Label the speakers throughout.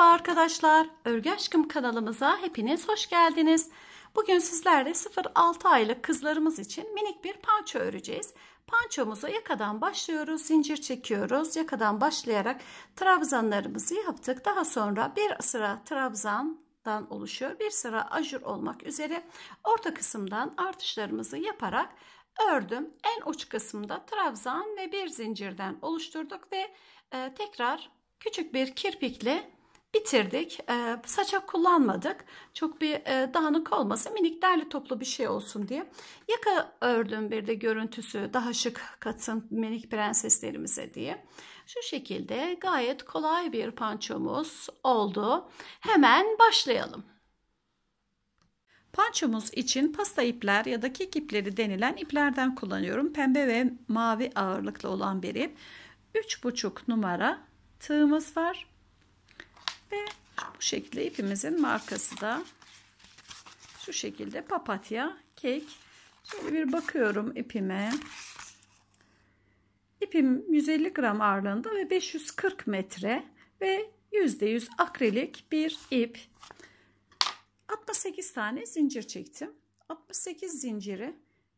Speaker 1: Merhaba arkadaşlar. Örgü Aşkım kanalımıza hepiniz hoş geldiniz. Bugün sizlerle 0-6 aylık kızlarımız için minik bir panço öreceğiz. Pançomuza yakadan başlıyoruz, zincir çekiyoruz. Yakadan başlayarak trabzanlarımızı yaptık. Daha sonra bir sıra trabzandan oluşuyor. Bir sıra ajur olmak üzere orta kısımdan artışlarımızı yaparak ördüm. En uç kısımda trabzan ve bir zincirden oluşturduk ve e, tekrar küçük bir kirpikle bitirdik. Ee, saçak kullanmadık. Çok bir e, dağınık olmasın. Minik derli toplu bir şey olsun diye. Yaka ördüm bir de görüntüsü daha şık katın minik prenseslerimize diye. Şu şekilde gayet kolay bir pançomuz oldu. Hemen başlayalım. Pançomuz için pasta ipler ya da kek ipleri denilen iplerden kullanıyorum. Pembe ve mavi ağırlıklı olan bir ip. 3,5 numara tığımız var. Ve bu şekilde ipimizin markası da şu şekilde papatya kek. Şöyle bir bakıyorum ipime. İpim 150 gram ağırlığında ve 540 metre ve %100 akrilik bir ip. 68 tane zincir çektim. 68 zinciri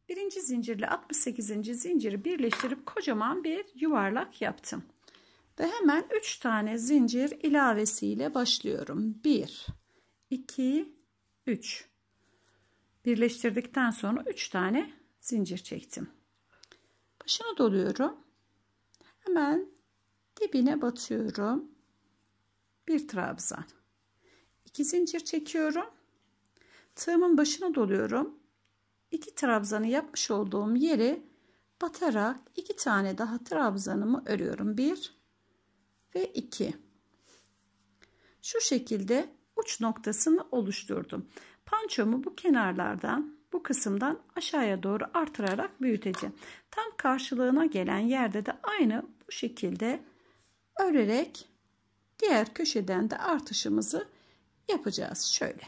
Speaker 1: birinci zincirle 68. zinciri birleştirip kocaman bir yuvarlak yaptım. Ve hemen 3 tane zincir ilavesiyle başlıyorum. 1, 2, 3. Birleştirdikten sonra 3 tane zincir çektim. Başını doluyorum. Hemen dibine batıyorum. Bir trabzan. 2 zincir çekiyorum. Tığımın başına doluyorum. 2 trabzanı yapmış olduğum yeri batarak 2 tane daha trabzanımı örüyorum. 1 ve 2. Şu şekilde uç noktasını oluşturdum. Pançomu bu kenarlardan bu kısımdan aşağıya doğru artırarak büyüteceğim. Tam karşılığına gelen yerde de aynı bu şekilde örerek diğer köşeden de artışımızı yapacağız. Şöyle.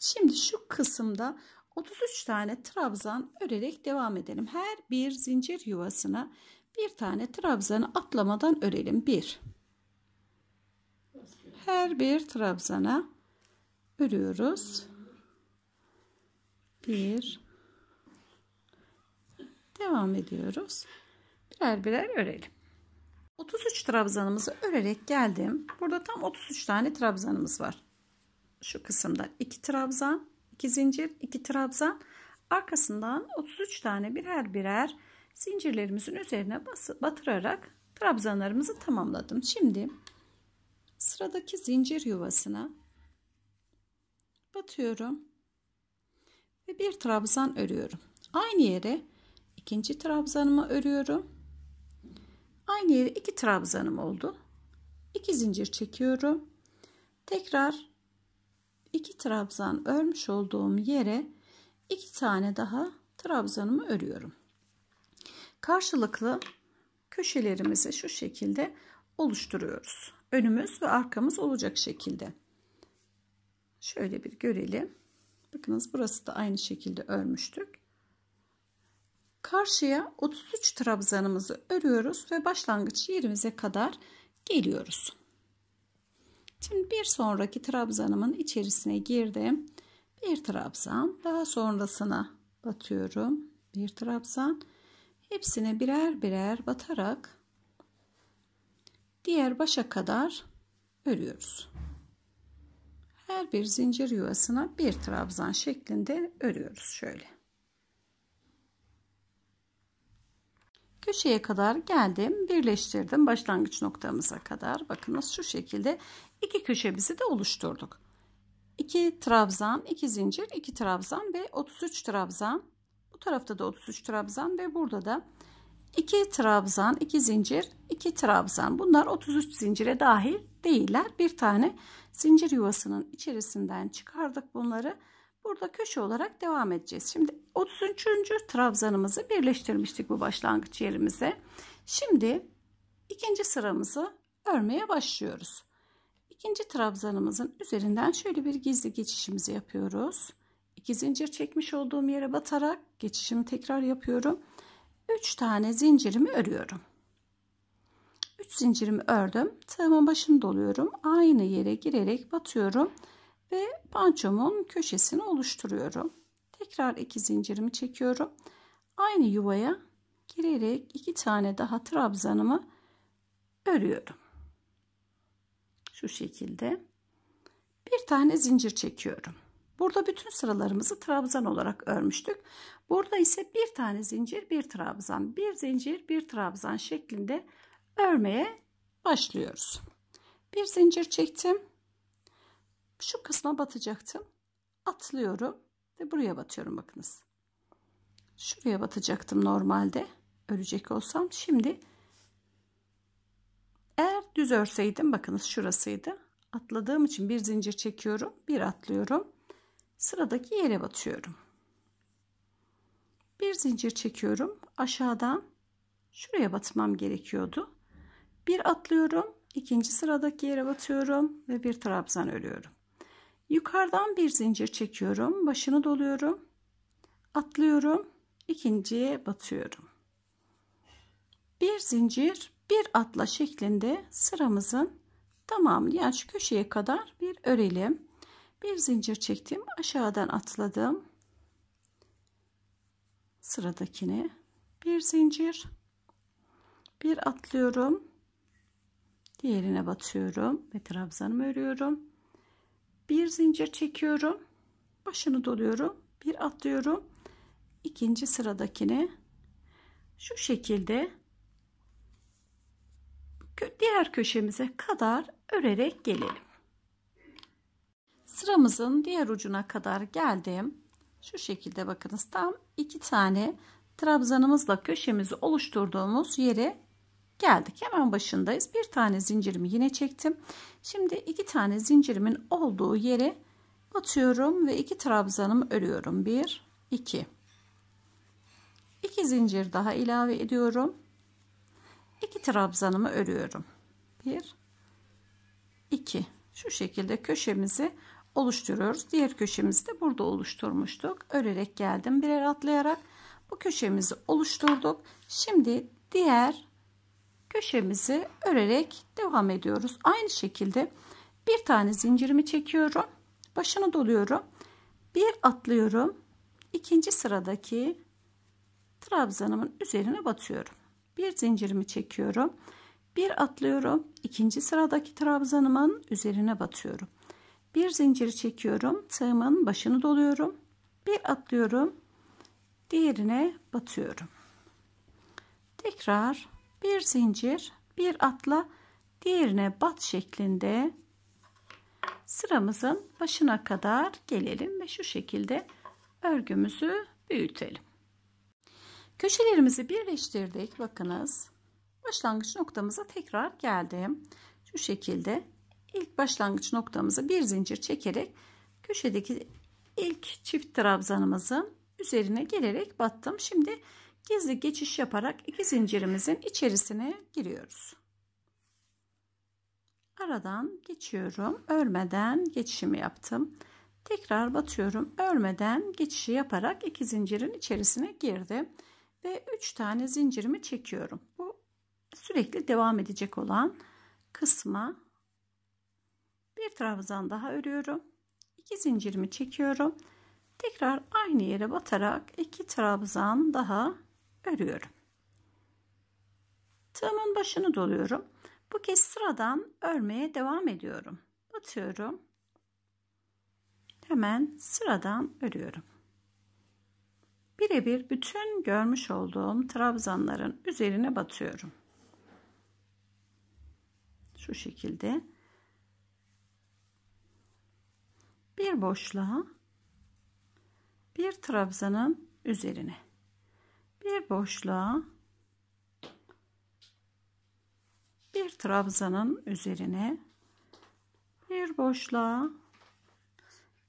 Speaker 1: Şimdi şu kısımda 33 tane trabzan örerek devam edelim. Her bir zincir yuvasına bir tane trabzanı atlamadan örelim. Bir. Her bir trabzana örüyoruz. Bir. Devam ediyoruz. Birer birer örelim. 33 trabzanımızı örerek geldim. Burada tam 33 tane trabzanımız var. Şu kısımda 2 trabzan, 2 zincir, 2 trabzan. Arkasından 33 tane birer birer zincirlerimizin üzerine bası, batırarak trabzanlarımızı tamamladım. Şimdi sıradaki zincir yuvasına batıyorum ve bir trabzan örüyorum. Aynı yere ikinci trabzanımı örüyorum. Aynı yere iki trabzanım oldu. İki zincir çekiyorum. Tekrar iki trabzan örmüş olduğum yere iki tane daha trabzanımı örüyorum karşılıklı köşelerimizi şu şekilde oluşturuyoruz. Önümüz ve arkamız olacak şekilde. Şöyle bir görelim. Bakınız burası da aynı şekilde örmüştük. Karşıya 33 trabzanımızı örüyoruz ve başlangıç yerimize kadar geliyoruz. Şimdi bir sonraki trabzanımın içerisine girdim. Bir trabzan daha sonrasına batıyorum. Bir trabzan hepsine birer birer batarak diğer başa kadar örüyoruz. Her bir zincir yuvasına bir trabzan şeklinde örüyoruz şöyle. köşeye kadar geldim birleştirdim başlangıç noktamıza kadar bakınız şu şekilde iki köşemizi de oluşturduk 2 trabzan 2 zincir 2 trabzan ve 33 trabzan bu tarafta da 33 trabzan ve burada da 2 trabzan, 2 zincir, 2 trabzan. Bunlar 33 zincire dahil değiller. Bir tane zincir yuvasının içerisinden çıkardık bunları. Burada köşe olarak devam edeceğiz. Şimdi 33. trabzanımızı birleştirmiştik bu başlangıç yerimize. Şimdi ikinci sıramızı örmeye başlıyoruz. İkinci trabzanımızın üzerinden şöyle bir gizli geçişimizi yapıyoruz. 2 zincir çekmiş olduğum yere batarak geçişimi tekrar yapıyorum 3 tane zincirimi örüyorum 3 zincirimi ördüm tığımın başını doluyorum aynı yere girerek batıyorum ve pançomun köşesini oluşturuyorum tekrar 2 zincirimi çekiyorum aynı yuvaya girerek 2 tane daha trabzanımı örüyorum şu şekilde bir tane zincir çekiyorum Burada bütün sıralarımızı trabzan olarak örmüştük. Burada ise bir tane zincir bir trabzan bir zincir bir trabzan şeklinde örmeye başlıyoruz. Bir zincir çektim. Şu kısma batacaktım. Atlıyorum ve buraya batıyorum bakınız. Şuraya batacaktım normalde örecek olsam. Şimdi eğer düz örseydim bakınız şurasıydı. Atladığım için bir zincir çekiyorum. Bir atlıyorum sıradaki yere batıyorum. Bir zincir çekiyorum. Aşağıdan şuraya batmam gerekiyordu. Bir atlıyorum. ikinci sıradaki yere batıyorum ve bir trabzan örüyorum. Yukarıdan bir zincir çekiyorum. Başını doluyorum. Atlıyorum. ikinciye batıyorum. Bir zincir bir atla şeklinde sıramızın tamamını yani şu köşeye kadar bir örelim bir zincir çektim aşağıdan atladım Sıradakini, bir zincir bir atlıyorum diğerine batıyorum ve trabzanımı örüyorum bir zincir çekiyorum başını doluyorum bir atlıyorum ikinci sıradakini, şu şekilde diğer köşemize kadar örerek gelelim Sıramızın diğer ucuna kadar geldim. Şu şekilde bakınız tam iki tane trabzanımızla köşemizi oluşturduğumuz yere geldik. Hemen başındayız. Bir tane zincirimi yine çektim. Şimdi iki tane zincirimin olduğu yere batıyorum ve iki trabzanımı örüyorum. Bir, iki. İki zincir daha ilave ediyorum. İki trabzanımı örüyorum. Bir, iki. Şu şekilde köşemizi oluşturuyoruz. Diğer köşemizi de burada oluşturmuştuk. Örerek geldim birer atlayarak bu köşemizi oluşturduk. Şimdi diğer köşemizi örerek devam ediyoruz. Aynı şekilde bir tane zincirimi çekiyorum. Başını doluyorum. Bir atlıyorum. ikinci sıradaki trabzanımın üzerine batıyorum. Bir zincirimi çekiyorum. Bir atlıyorum. ikinci sıradaki trabzanımın üzerine batıyorum bir zincir çekiyorum tığımın başını doluyorum bir atlıyorum diğerine batıyorum tekrar bir zincir bir atla diğerine bat şeklinde sıramızın başına kadar gelelim ve şu şekilde örgümüzü büyütelim köşelerimizi birleştirdik bakınız başlangıç noktamıza tekrar geldim şu şekilde ilk başlangıç noktamızı bir zincir çekerek köşedeki ilk çift trabzanımızın üzerine gelerek battım. Şimdi gizli geçiş yaparak iki zincirimizin içerisine giriyoruz. Aradan geçiyorum. Örmeden geçişimi yaptım. Tekrar batıyorum. Örmeden geçişi yaparak iki zincirin içerisine girdim ve 3 tane zincirimi çekiyorum. Bu sürekli devam edecek olan kısma bir trabzan daha örüyorum. 2 zincirimi çekiyorum. Tekrar aynı yere batarak 2 trabzan daha örüyorum. Tığımın başını doluyorum. Bu kez sıradan örmeye devam ediyorum. Batıyorum. Hemen sıradan örüyorum. Birebir bütün görmüş olduğum trabzanların üzerine batıyorum. Şu şekilde bir boşluğa bir trabzanın üzerine bir boşluğa bir trabzanın üzerine bir boşluğa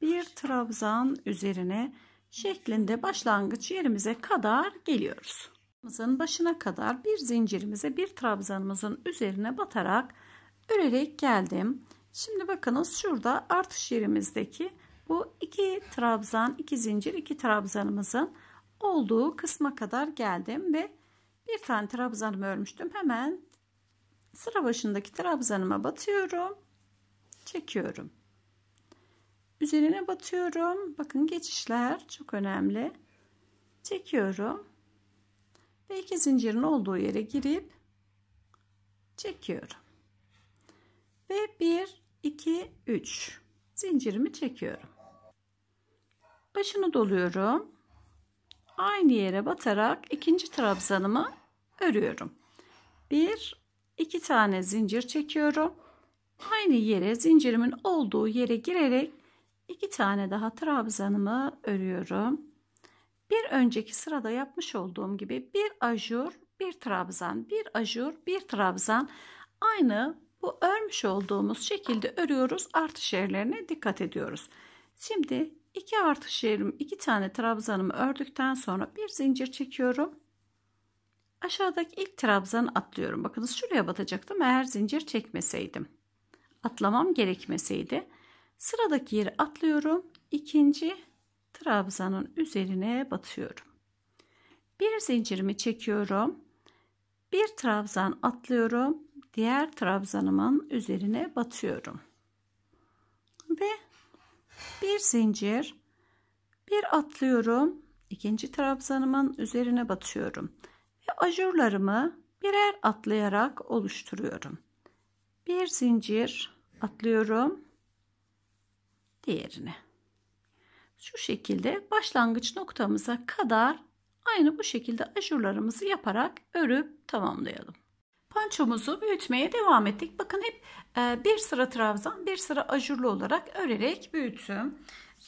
Speaker 1: bir trabzan üzerine şeklinde başlangıç yerimize kadar geliyoruz. Başına kadar bir zincirimize bir trabzanımızın üzerine batarak örerek geldim. Şimdi bakınız şurada artış yerimizdeki bu iki trabzan, iki zincir, iki trabzanımızın olduğu kısma kadar geldim ve bir tane trabzanımı örmüştüm. Hemen sıra başındaki trabzanıma batıyorum. Çekiyorum. Üzerine batıyorum. Bakın geçişler çok önemli. Çekiyorum. Ve iki zincirin olduğu yere girip çekiyorum. Ve bir 2 3 zincirimi çekiyorum başını doluyorum aynı yere batarak ikinci trabzanımı örüyorum 1, 2 tane zincir çekiyorum aynı yere zincirimin olduğu yere girerek 2 tane daha trabzanımı örüyorum bir önceki sırada yapmış olduğum gibi bir ajur bir trabzan bir ajur bir trabzan aynı bu örmüş olduğumuz şekilde örüyoruz. Artış yerlerine dikkat ediyoruz. Şimdi iki artış yerim, iki tane trabzanımı ördükten sonra bir zincir çekiyorum. Aşağıdaki ilk trabzanı atlıyorum. Bakınız şuraya batacaktım eğer zincir çekmeseydim. Atlamam gerekmeseydi. Sıradaki yeri atlıyorum. İkinci trabzanın üzerine batıyorum. Bir zincirimi çekiyorum. Bir trabzan atlıyorum diğer trabzanımın üzerine batıyorum. Ve bir zincir bir atlıyorum. ikinci trabzanımın üzerine batıyorum. Ve ajurlarımı birer atlayarak oluşturuyorum. Bir zincir atlıyorum. Diğerine. Şu şekilde başlangıç noktamıza kadar aynı bu şekilde ajurlarımızı yaparak örüp tamamlayalım. Palpançomuzu büyütmeye devam ettik. Bakın hep e, bir sıra trabzan, bir sıra ajurlu olarak örerek büyüttüm.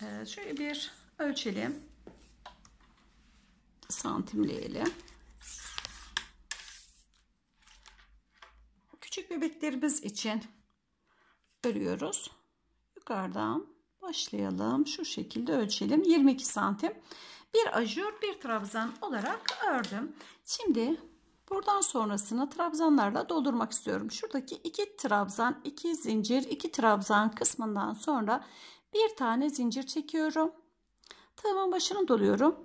Speaker 1: E, şöyle bir ölçelim. Santimleyelim. Küçük bebeklerimiz için örüyoruz. Yukarıdan başlayalım. Şu şekilde ölçelim. 22 santim. Bir ajur, bir trabzan olarak ördüm. Şimdi Buradan sonrasını trabzanlarla doldurmak istiyorum. Şuradaki iki trabzan, iki zincir, iki trabzan kısmından sonra bir tane zincir çekiyorum. Tığımın başını doluyorum.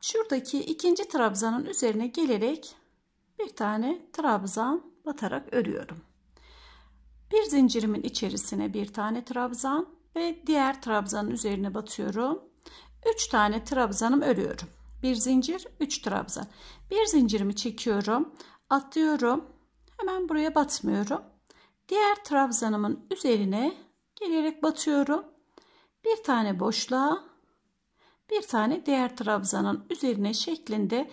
Speaker 1: Şuradaki ikinci trabzanın üzerine gelerek bir tane trabzan batarak örüyorum. Bir zincirimin içerisine bir tane trabzan ve diğer trabzanın üzerine batıyorum. 3 tane trabzanım örüyorum bir zincir 3 trabzan bir zincirimi çekiyorum atlıyorum hemen buraya batmıyorum diğer trabzanımın üzerine gelerek batıyorum bir tane boşluğa bir tane diğer trabzanın üzerine şeklinde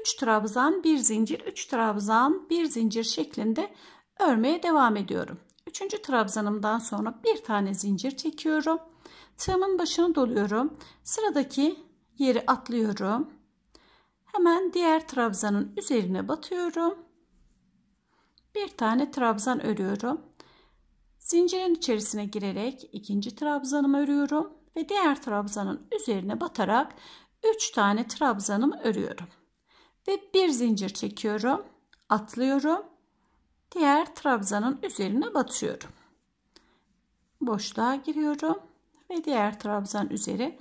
Speaker 1: 3 trabzan bir zincir 3 trabzan bir zincir şeklinde örmeye devam ediyorum 3. trabzanımdan sonra bir tane zincir çekiyorum tığımın başını doluyorum sıradaki yeri atlıyorum. Hemen diğer trabzanın üzerine batıyorum. Bir tane trabzan örüyorum. Zincirin içerisine girerek ikinci trabzanımı örüyorum ve diğer trabzanın üzerine batarak 3 tane trabzanımı örüyorum. Ve bir zincir çekiyorum, atlıyorum. Diğer trabzanın üzerine batıyorum. Boşluğa giriyorum ve diğer trabzan üzeri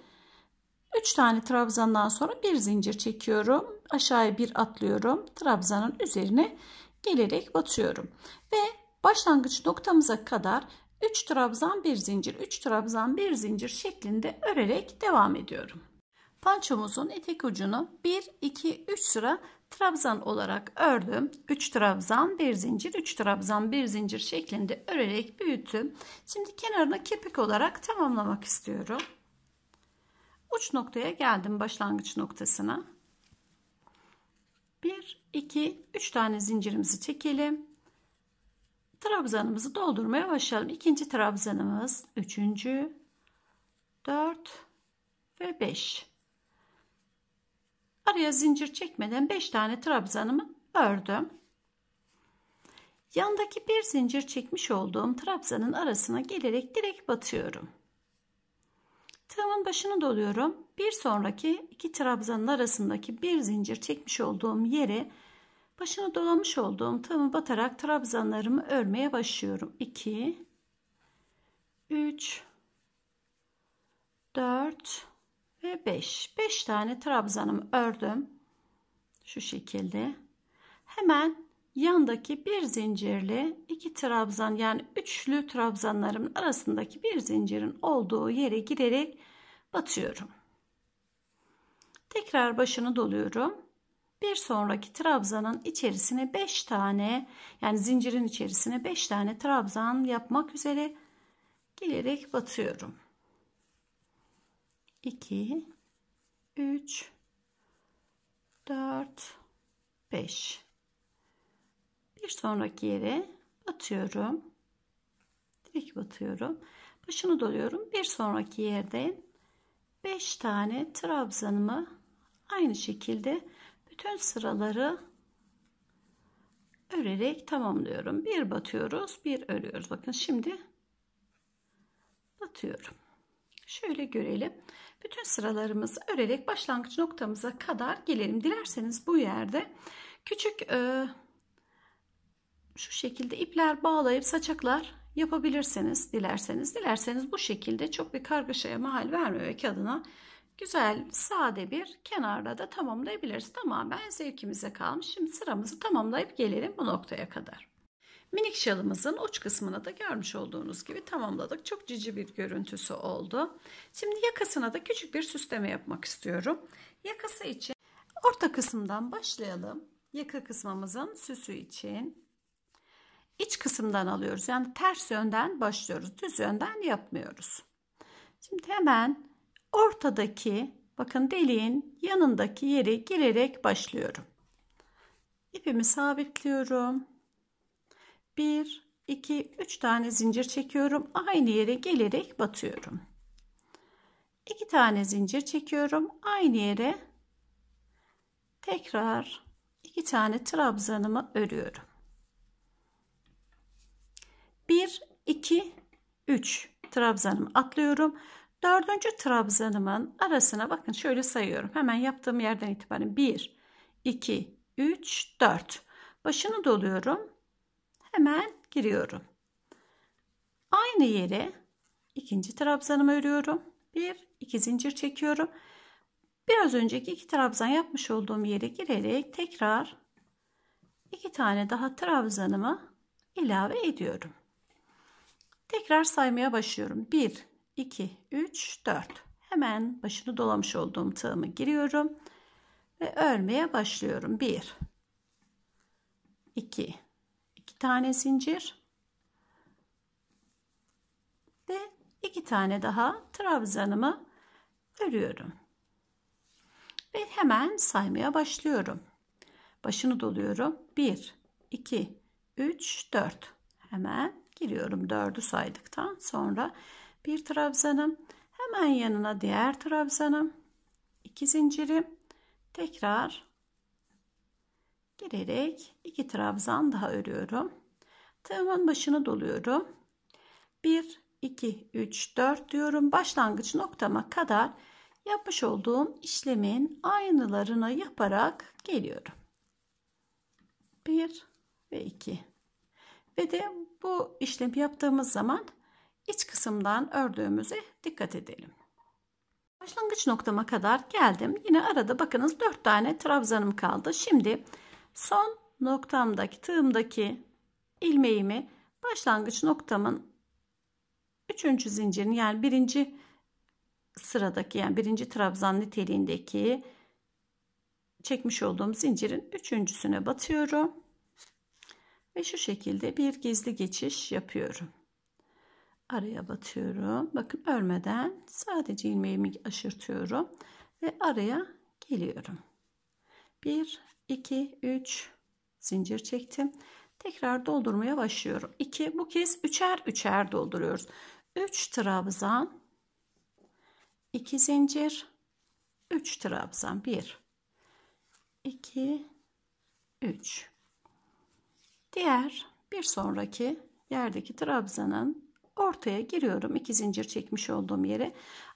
Speaker 1: 3 tane trabzandan sonra bir zincir çekiyorum. Aşağıya bir atlıyorum. Trabzanın üzerine gelerek batıyorum. Ve başlangıç noktamıza kadar 3 trabzan bir zincir 3 trabzan bir zincir şeklinde örerek devam ediyorum. Pançomuzun etek ucunu 1 2 3 sıra trabzan olarak ördüm. 3 trabzan bir zincir 3 trabzan bir zincir şeklinde örerek büyüttüm. Şimdi kenarına kepek olarak tamamlamak istiyorum. Uç noktaya geldim başlangıç noktasına. 1, 2, 3 tane zincirimizi çekelim. Trabzanımızı doldurmaya başlayalım. İkinci trabzanımız, üçüncü, dört ve beş. Araya zincir çekmeden beş tane trabzanımı ördüm. Yandaki bir zincir çekmiş olduğum trabzanın arasına gelerek direkt batıyorum. Tığımın başını doluyorum. Bir sonraki iki trabzanın arasındaki bir zincir çekmiş olduğum yeri başını dolamış olduğum tığımı batarak trabzanlarımı örmeye başlıyorum. 2 3 4 ve 5. 5 tane trabzanımı ördüm. Şu şekilde. Hemen yandaki bir zincirli iki trabzan yani üçlü trabzanlarımın arasındaki bir zincirin olduğu yere girerek batıyorum. Tekrar başını doluyorum. Bir sonraki trabzanın içerisine 5 tane yani zincirin içerisine 5 tane trabzan yapmak üzere gelerek batıyorum. 2 3 4 5 bir sonraki yere batıyorum. Direkt batıyorum. Başını doluyorum. Bir sonraki yerden 5 tane trabzanımı aynı şekilde bütün sıraları örerek tamamlıyorum. Bir batıyoruz, bir örüyoruz. Bakın şimdi batıyorum. Şöyle görelim. Bütün sıralarımızı örerek başlangıç noktamıza kadar gelelim. Dilerseniz bu yerde küçük e, şu şekilde ipler bağlayıp saçaklar yapabilirsiniz dilerseniz. Dilerseniz bu şekilde çok bir kargaşaya mahal vermemek kadına güzel sade bir kenarda da tamamlayabiliriz. Tamam, ben zevkimize kalmış. Şimdi sıramızı tamamlayıp gelelim bu noktaya kadar. Minik şalımızın uç kısmını da görmüş olduğunuz gibi tamamladık. Çok cici bir görüntüsü oldu. Şimdi yakasına da küçük bir süsleme yapmak istiyorum. Yakası için orta kısımdan başlayalım. Yaka kısmımızın süsü için iç kısımdan alıyoruz. Yani ters yönden başlıyoruz. Düz yönden yapmıyoruz. Şimdi hemen ortadaki bakın deliğin yanındaki yere girerek başlıyorum. İpimi sabitliyorum. 1 2 3 tane zincir çekiyorum. Aynı yere gelerek batıyorum. 2 tane zincir çekiyorum. Aynı yere tekrar 2 tane trabzanımı örüyorum. 1, 2, 3 trabzanımı atlıyorum. Dördüncü trabzanımın arasına bakın şöyle sayıyorum. Hemen yaptığım yerden itibaren 1, 2, 3, 4. Başını doluyorum. Hemen giriyorum. Aynı yere ikinci trabzanımı örüyorum. 1, 2 zincir çekiyorum. Biraz önceki iki trabzan yapmış olduğum yere girerek tekrar iki tane daha trabzanımı ilave ediyorum. Tekrar saymaya başlıyorum. 1, 2, 3, 4. Hemen başını dolamış olduğum tığımı giriyorum. Ve örmeye başlıyorum. 1, 2, 2 tane zincir. Ve 2 tane daha trabzanımı örüyorum. Ve hemen saymaya başlıyorum. Başını doluyorum. 1, 2, 3, 4. Hemen giriyorum 4'ü saydıktan sonra bir trabzanım hemen yanına diğer trabzanım 2 zincirim tekrar girerek 2 trabzan daha örüyorum tığımın başını doluyorum 1 2 3 4 diyorum başlangıç noktama kadar yapmış olduğum işlemin aynılarını yaparak geliyorum 1 ve 2 ve de bu işlemi yaptığımız zaman iç kısımdan ördüğümüze dikkat edelim. Başlangıç noktama kadar geldim. Yine arada bakınız 4 tane trabzanım kaldı. Şimdi son noktamdaki tığımdaki ilmeğimi başlangıç noktamın 3. zincirin yani 1. sıradaki yani 1. trabzan niteliğindeki çekmiş olduğum zincirin üçüncüsüne batıyorum. Ve şu şekilde bir gizli geçiş yapıyorum. Araya batıyorum. Bakın örmeden sadece ilmeğimi aşırtıyorum. Ve araya geliyorum. 1, 2, 3 zincir çektim. Tekrar doldurmaya başlıyorum. 2, bu kez üçer üçer dolduruyoruz. 3 trabzan 2 zincir 3 trabzan 1 2 3 Diğer bir sonraki yerdeki trabzanın ortaya giriyorum. İki zincir çekmiş olduğum yere.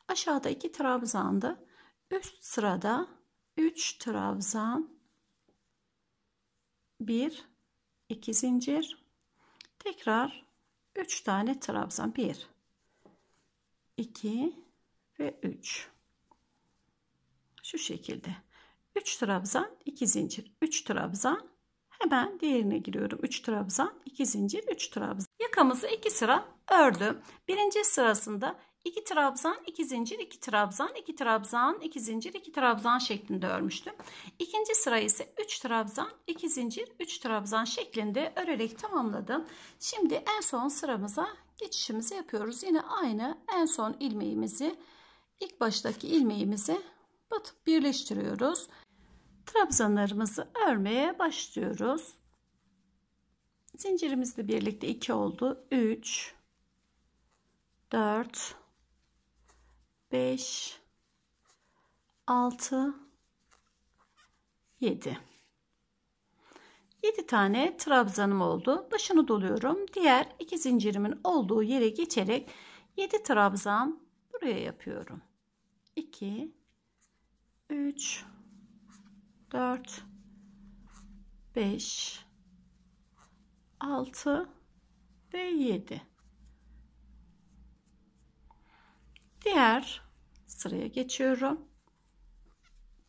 Speaker 1: Aşağıda iki trabzandı. Üst sırada 3 trabzan 1 2 zincir tekrar 3 tane trabzan 1 2 ve 3 şu şekilde 3 trabzan 2 zincir 3 trabzan Hemen diğerine giriyorum. 3 trabzan, 2 zincir, 3 trabzan. Yakamızı 2 sıra ördüm. Birinci sırasında 2 trabzan, 2 zincir, 2 trabzan, 2 trabzan, 2 zincir, 2 trabzan şeklinde örmüştüm. İkinci sırayı ise 3 trabzan, 2 zincir, 3 trabzan şeklinde örerek tamamladım. Şimdi en son sıramıza geçişimizi yapıyoruz. Yine aynı en son ilmeğimizi ilk baştaki ilmeğimizi batıp birleştiriyoruz trabzanlarımızı örmeye başlıyoruz. Zincirimizle birlikte 2 oldu. 3 4 5 6 7 7 tane trabzanım oldu. Başını doluyorum. Diğer iki zincirimin olduğu yere geçerek 7 trabzan buraya yapıyorum. 2 3 4 5 6 ve 7 diğer sıraya geçiyorum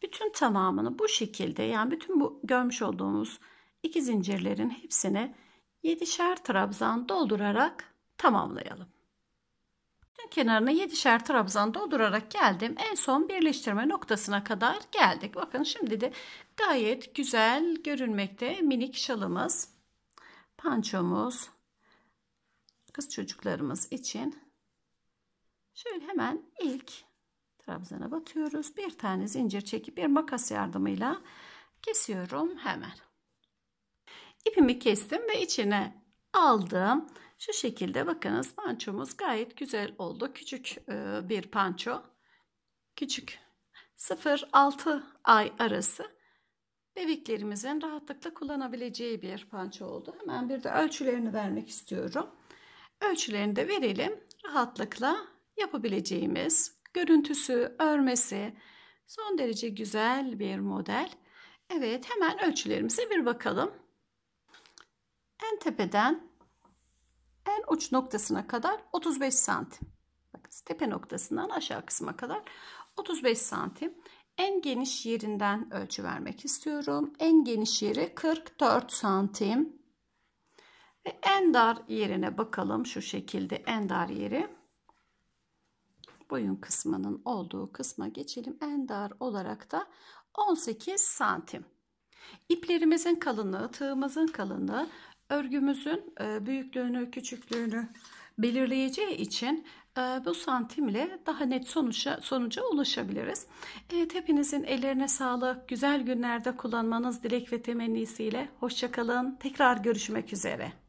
Speaker 1: bütün tamamını bu şekilde yani bütün bu görmüş olduğumuz iki zincirlerin hepsini 7'şer trabzan doldurarak tamamlayalım bütün kenarına 7'şer trabzan doldurarak geldim. En son birleştirme noktasına kadar geldik. Bakın şimdi de gayet güzel görünmekte minik şalımız, pançomuz, kız çocuklarımız için. Şöyle hemen ilk trabzana batıyoruz. Bir tane zincir çekip bir makas yardımıyla kesiyorum hemen. İpimi kestim ve içine aldım. Şu şekilde bakınız pançomuz gayet güzel oldu. Küçük e, bir panço. Küçük 0-6 ay arası bebeklerimizin rahatlıkla kullanabileceği bir panço oldu. Hemen bir de ölçülerini vermek istiyorum. Ölçülerini de verelim. Rahatlıkla yapabileceğimiz görüntüsü, örmesi son derece güzel bir model. Evet hemen ölçülerimize bir bakalım. En tepeden en uç noktasına kadar 35 santim. Bakın tepe noktasından aşağı kısma kadar 35 santim. En geniş yerinden ölçü vermek istiyorum. En geniş yeri 44 santim. Ve en dar yerine bakalım şu şekilde en dar yeri. Boyun kısmının olduğu kısma geçelim. En dar olarak da 18 santim. İplerimizin kalınlığı, tığımızın kalınlığı örgümüzün e, büyüklüğünü küçüklüğünü belirleyeceği için e, bu santimle daha net sonuca, sonuca ulaşabiliriz. Evet hepinizin ellerine sağlık. Güzel günlerde kullanmanız dilek ve temennisiyle. Hoşçakalın. Tekrar görüşmek üzere.